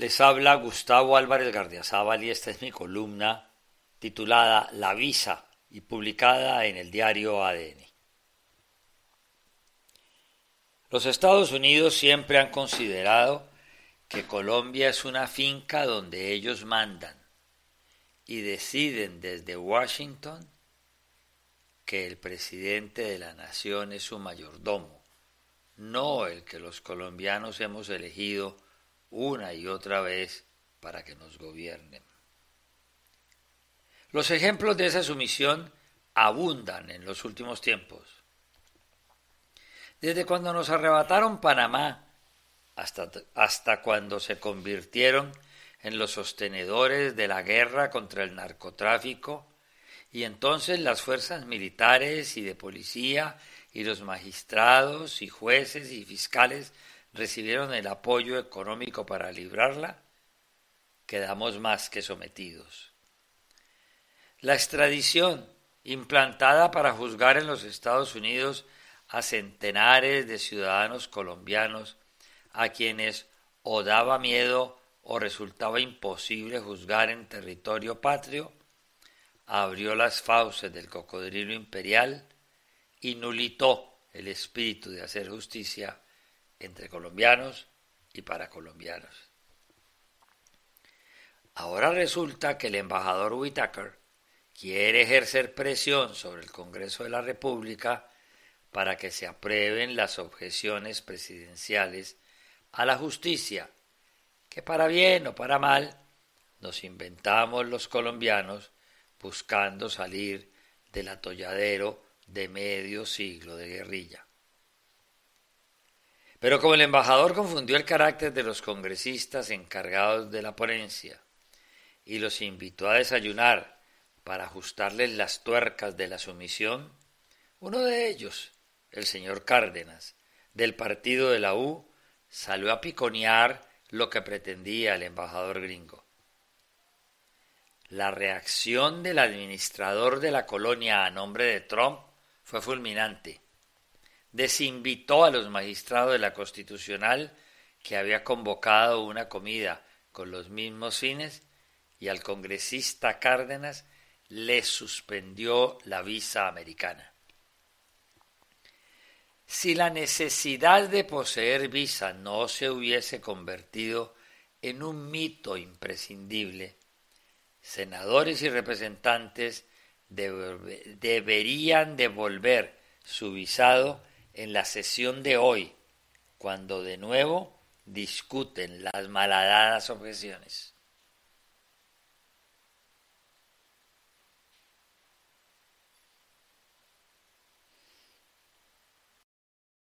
Les habla Gustavo Álvarez Gardiazabal y esta es mi columna titulada La Visa y publicada en el diario ADN. Los Estados Unidos siempre han considerado que Colombia es una finca donde ellos mandan y deciden desde Washington que el presidente de la nación es su mayordomo, no el que los colombianos hemos elegido una y otra vez para que nos gobiernen. Los ejemplos de esa sumisión abundan en los últimos tiempos. Desde cuando nos arrebataron Panamá hasta, hasta cuando se convirtieron en los sostenedores de la guerra contra el narcotráfico, y entonces las fuerzas militares y de policía y los magistrados y jueces y fiscales recibieron el apoyo económico para librarla, quedamos más que sometidos. La extradición, implantada para juzgar en los Estados Unidos a centenares de ciudadanos colombianos a quienes o daba miedo o resultaba imposible juzgar en territorio patrio, abrió las fauces del cocodrilo imperial y nulitó el espíritu de hacer justicia entre colombianos y para colombianos. Ahora resulta que el embajador Whitaker quiere ejercer presión sobre el Congreso de la República para que se aprueben las objeciones presidenciales a la justicia, que para bien o para mal nos inventamos los colombianos buscando salir del atolladero de medio siglo de guerrilla. Pero como el embajador confundió el carácter de los congresistas encargados de la ponencia y los invitó a desayunar para ajustarles las tuercas de la sumisión, uno de ellos, el señor Cárdenas, del partido de la U, salió a piconear lo que pretendía el embajador gringo. La reacción del administrador de la colonia a nombre de Trump fue fulminante desinvitó a los magistrados de la Constitucional que había convocado una comida con los mismos fines y al congresista Cárdenas le suspendió la visa americana. Si la necesidad de poseer visa no se hubiese convertido en un mito imprescindible, senadores y representantes deberían devolver su visado en la sesión de hoy, cuando de nuevo discuten las malhadadas objeciones.